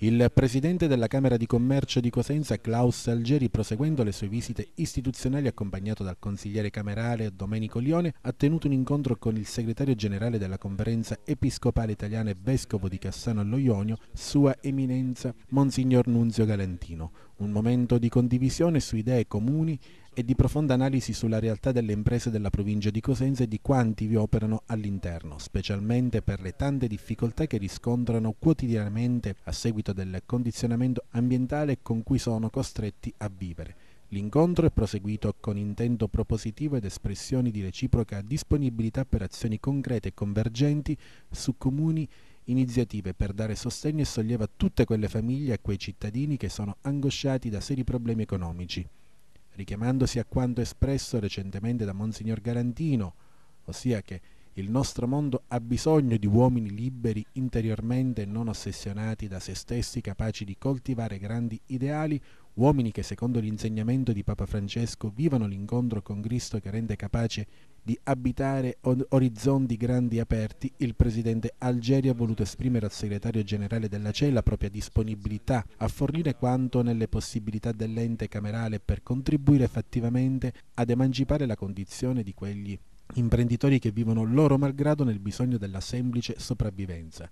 Il presidente della Camera di Commercio di Cosenza, Klaus Algeri, proseguendo le sue visite istituzionali accompagnato dal consigliere camerale Domenico Lione, ha tenuto un incontro con il segretario generale della Conferenza Episcopale Italiana e Vescovo di Cassano allo Ionio, Sua Eminenza Monsignor Nunzio Galantino. Un momento di condivisione su idee comuni e di profonda analisi sulla realtà delle imprese della provincia di Cosenza e di quanti vi operano all'interno, specialmente per le tante difficoltà che riscontrano quotidianamente a seguito del condizionamento ambientale con cui sono costretti a vivere. L'incontro è proseguito con intento propositivo ed espressioni di reciproca disponibilità per azioni concrete e convergenti su comuni iniziative per dare sostegno e sollievo a tutte quelle famiglie e a quei cittadini che sono angosciati da seri problemi economici richiamandosi a quanto espresso recentemente da Monsignor Garantino, ossia che il nostro mondo ha bisogno di uomini liberi interiormente e non ossessionati da se stessi, capaci di coltivare grandi ideali, uomini che secondo l'insegnamento di Papa Francesco vivono l'incontro con Cristo che rende capace di abitare orizzonti grandi aperti, il presidente Algeri ha voluto esprimere al segretario generale della CE la propria disponibilità a fornire quanto nelle possibilità dell'ente camerale per contribuire effettivamente ad emancipare la condizione di quegli imprenditori che vivono loro malgrado nel bisogno della semplice sopravvivenza.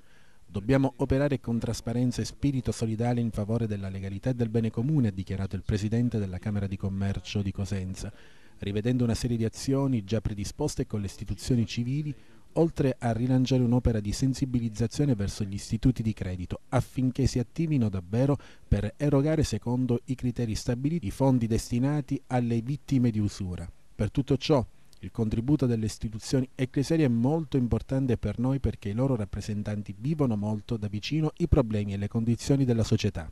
Dobbiamo operare con trasparenza e spirito solidale in favore della legalità e del bene comune, ha dichiarato il Presidente della Camera di Commercio di Cosenza, rivedendo una serie di azioni già predisposte con le istituzioni civili, oltre a rilanciare un'opera di sensibilizzazione verso gli istituti di credito affinché si attivino davvero per erogare secondo i criteri stabiliti i fondi destinati alle vittime di usura. Per tutto ciò il contributo delle istituzioni ecclesiali è molto importante per noi perché i loro rappresentanti vivono molto da vicino i problemi e le condizioni della società.